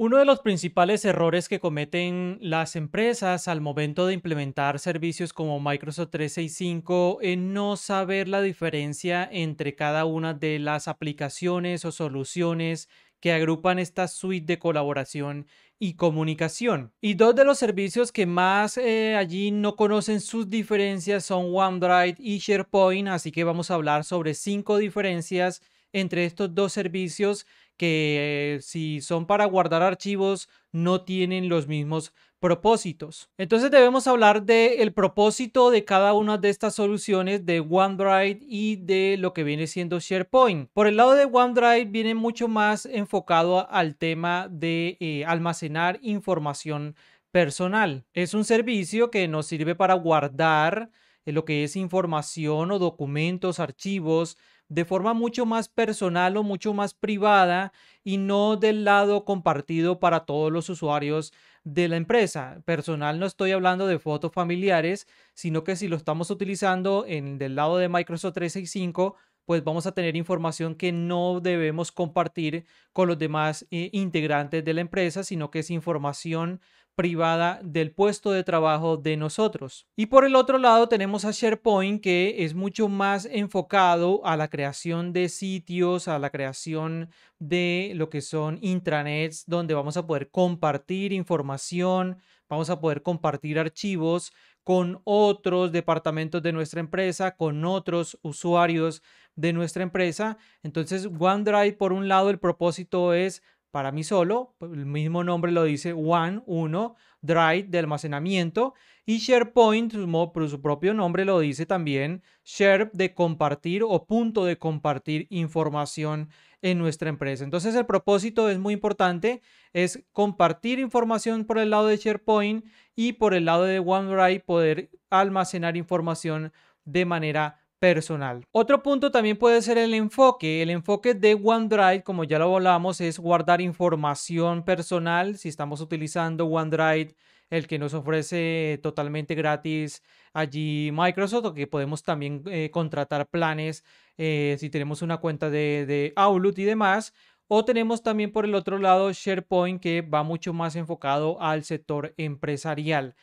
Uno de los principales errores que cometen las empresas al momento de implementar servicios como Microsoft 365 es no saber la diferencia entre cada una de las aplicaciones o soluciones que agrupan esta suite de colaboración y comunicación. Y dos de los servicios que más eh, allí no conocen sus diferencias son OneDrive y SharePoint, así que vamos a hablar sobre cinco diferencias entre estos dos servicios que eh, si son para guardar archivos no tienen los mismos propósitos. Entonces debemos hablar del el propósito de cada una de estas soluciones de OneDrive y de lo que viene siendo SharePoint. Por el lado de OneDrive viene mucho más enfocado al tema de eh, almacenar información personal. Es un servicio que nos sirve para guardar eh, lo que es información o documentos, archivos, de forma mucho más personal o mucho más privada y no del lado compartido para todos los usuarios de la empresa. Personal no estoy hablando de fotos familiares, sino que si lo estamos utilizando en del lado de Microsoft 365, pues vamos a tener información que no debemos compartir con los demás eh, integrantes de la empresa, sino que es información privada del puesto de trabajo de nosotros. Y por el otro lado tenemos a SharePoint que es mucho más enfocado a la creación de sitios, a la creación de lo que son intranets donde vamos a poder compartir información, vamos a poder compartir archivos con otros departamentos de nuestra empresa, con otros usuarios de nuestra empresa. Entonces OneDrive por un lado el propósito es para mí solo, pues, el mismo nombre lo dice One, uno, Drive de almacenamiento y SharePoint, por su propio nombre lo dice también, Share de compartir o punto de compartir información en nuestra empresa. Entonces el propósito es muy importante, es compartir información por el lado de SharePoint y por el lado de OneDrive poder almacenar información de manera personal. Otro punto también puede ser el enfoque. El enfoque de OneDrive, como ya lo hablamos, es guardar información personal. Si estamos utilizando OneDrive, el que nos ofrece totalmente gratis allí Microsoft, o que podemos también eh, contratar planes eh, si tenemos una cuenta de, de Outlook y demás. O tenemos también por el otro lado SharePoint, que va mucho más enfocado al sector empresarial.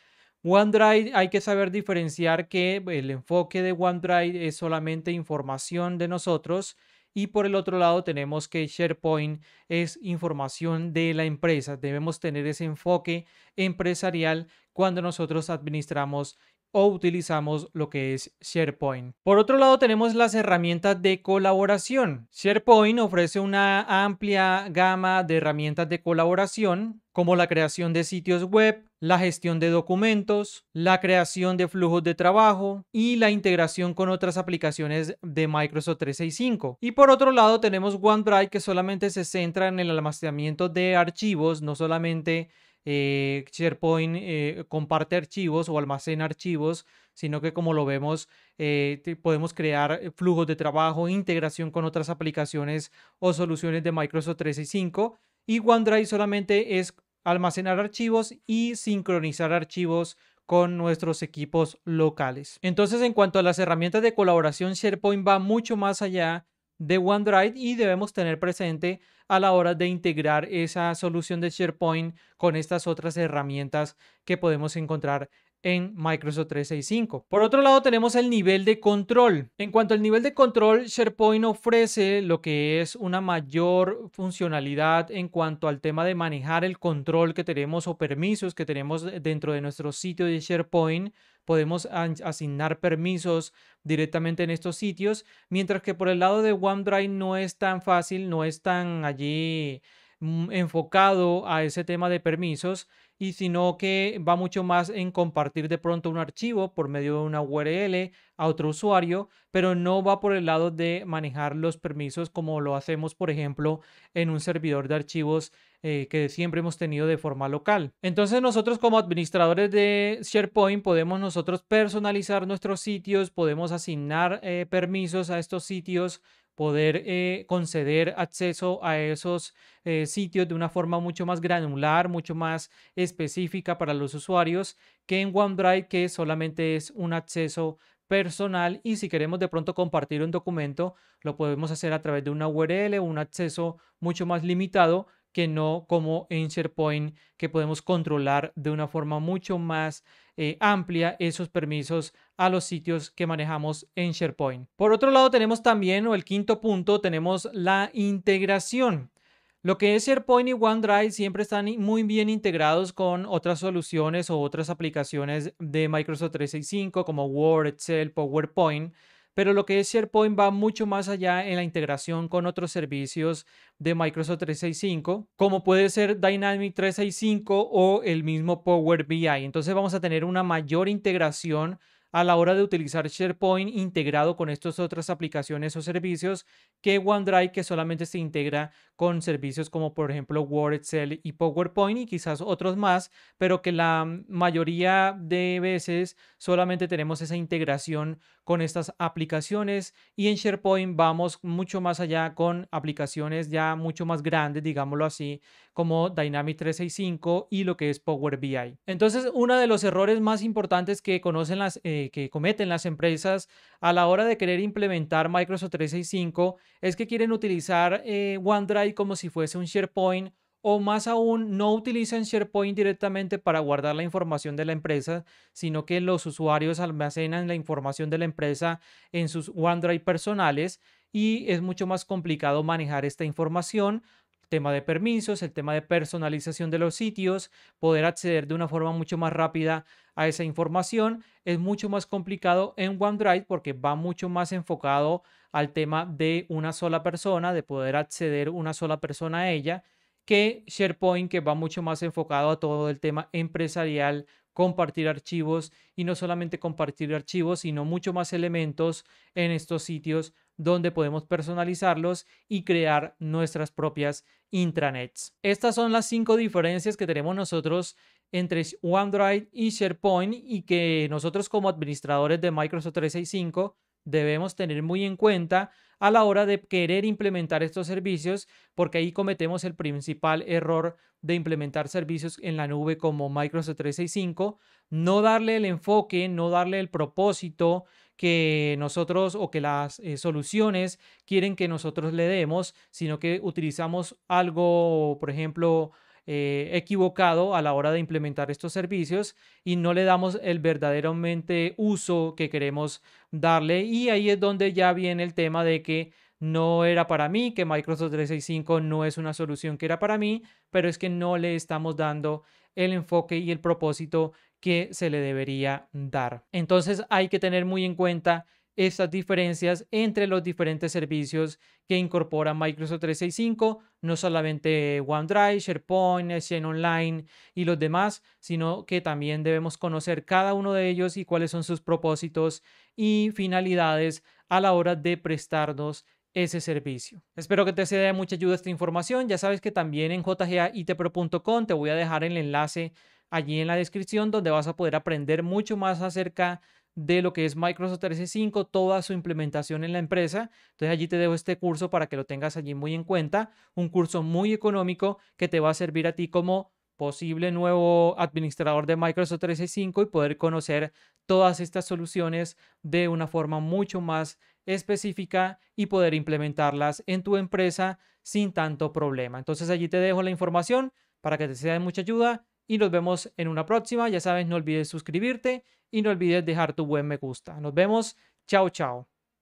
OneDrive hay que saber diferenciar que el enfoque de OneDrive es solamente información de nosotros y por el otro lado tenemos que SharePoint es información de la empresa. Debemos tener ese enfoque empresarial cuando nosotros administramos o utilizamos lo que es SharePoint. Por otro lado, tenemos las herramientas de colaboración. SharePoint ofrece una amplia gama de herramientas de colaboración como la creación de sitios web, la gestión de documentos, la creación de flujos de trabajo y la integración con otras aplicaciones de Microsoft 365. Y por otro lado tenemos OneDrive que solamente se centra en el almacenamiento de archivos, no solamente eh, SharePoint eh, comparte archivos o almacena archivos, sino que como lo vemos, eh, podemos crear flujos de trabajo, integración con otras aplicaciones o soluciones de Microsoft 365. Y OneDrive solamente es almacenar archivos y sincronizar archivos con nuestros equipos locales. Entonces, en cuanto a las herramientas de colaboración, SharePoint va mucho más allá de OneDrive y debemos tener presente a la hora de integrar esa solución de SharePoint con estas otras herramientas que podemos encontrar en Microsoft 365. Por otro lado, tenemos el nivel de control. En cuanto al nivel de control, SharePoint ofrece lo que es una mayor funcionalidad en cuanto al tema de manejar el control que tenemos o permisos que tenemos dentro de nuestro sitio de SharePoint podemos asignar permisos directamente en estos sitios, mientras que por el lado de OneDrive no es tan fácil, no es tan allí Mm, enfocado a ese tema de permisos y sino que va mucho más en compartir de pronto un archivo por medio de una URL a otro usuario, pero no va por el lado de manejar los permisos como lo hacemos, por ejemplo, en un servidor de archivos eh, que siempre hemos tenido de forma local. Entonces nosotros como administradores de SharePoint podemos nosotros personalizar nuestros sitios, podemos asignar eh, permisos a estos sitios poder eh, conceder acceso a esos eh, sitios de una forma mucho más granular, mucho más específica para los usuarios que en OneDrive, que solamente es un acceso personal y si queremos de pronto compartir un documento, lo podemos hacer a través de una URL, un acceso mucho más limitado que no como en SharePoint, que podemos controlar de una forma mucho más eh, amplia esos permisos a los sitios que manejamos en SharePoint. Por otro lado, tenemos también, o el quinto punto, tenemos la integración. Lo que es SharePoint y OneDrive siempre están muy bien integrados con otras soluciones o otras aplicaciones de Microsoft 365 como Word, Excel, PowerPoint pero lo que es SharePoint va mucho más allá en la integración con otros servicios de Microsoft 365, como puede ser Dynamic 365 o el mismo Power BI. Entonces vamos a tener una mayor integración a la hora de utilizar SharePoint integrado con estas otras aplicaciones o servicios que OneDrive que solamente se integra con servicios como por ejemplo Word, Excel y PowerPoint y quizás otros más, pero que la mayoría de veces solamente tenemos esa integración con estas aplicaciones y en SharePoint vamos mucho más allá con aplicaciones ya mucho más grandes, digámoslo así, como Dynamics 365 y lo que es Power BI. Entonces, uno de los errores más importantes que, conocen las, eh, que cometen las empresas a la hora de querer implementar Microsoft 365 es que quieren utilizar eh, OneDrive como si fuese un SharePoint o más aún no utilizan SharePoint directamente para guardar la información de la empresa, sino que los usuarios almacenan la información de la empresa en sus OneDrive personales y es mucho más complicado manejar esta información tema de permisos, el tema de personalización de los sitios, poder acceder de una forma mucho más rápida a esa información. Es mucho más complicado en OneDrive porque va mucho más enfocado al tema de una sola persona, de poder acceder una sola persona a ella, que SharePoint, que va mucho más enfocado a todo el tema empresarial, compartir archivos y no solamente compartir archivos, sino mucho más elementos en estos sitios donde podemos personalizarlos y crear nuestras propias intranets. Estas son las cinco diferencias que tenemos nosotros entre OneDrive y SharePoint y que nosotros como administradores de Microsoft 365 debemos tener muy en cuenta a la hora de querer implementar estos servicios, porque ahí cometemos el principal error de implementar servicios en la nube como Microsoft 365, no darle el enfoque, no darle el propósito que nosotros o que las eh, soluciones quieren que nosotros le demos, sino que utilizamos algo, por ejemplo, eh, equivocado a la hora de implementar estos servicios y no le damos el verdaderamente uso que queremos darle. Y ahí es donde ya viene el tema de que no era para mí, que Microsoft 365 no es una solución que era para mí, pero es que no le estamos dando el enfoque y el propósito que se le debería dar. Entonces hay que tener muy en cuenta estas diferencias entre los diferentes servicios que incorpora Microsoft 365, no solamente OneDrive, SharePoint, Exchange Online y los demás, sino que también debemos conocer cada uno de ellos y cuáles son sus propósitos y finalidades a la hora de prestarnos ese servicio. Espero que te sea de mucha ayuda esta información. Ya sabes que también en jgaitpro.com te voy a dejar el enlace allí en la descripción donde vas a poder aprender mucho más acerca de de lo que es Microsoft 365, toda su implementación en la empresa. Entonces allí te dejo este curso para que lo tengas allí muy en cuenta, un curso muy económico que te va a servir a ti como posible nuevo administrador de Microsoft 365 y poder conocer todas estas soluciones de una forma mucho más específica y poder implementarlas en tu empresa sin tanto problema. Entonces allí te dejo la información para que te sea de mucha ayuda y nos vemos en una próxima. Ya sabes, no olvides suscribirte y no olvides dejar tu buen me gusta. Nos vemos. Chao, chao.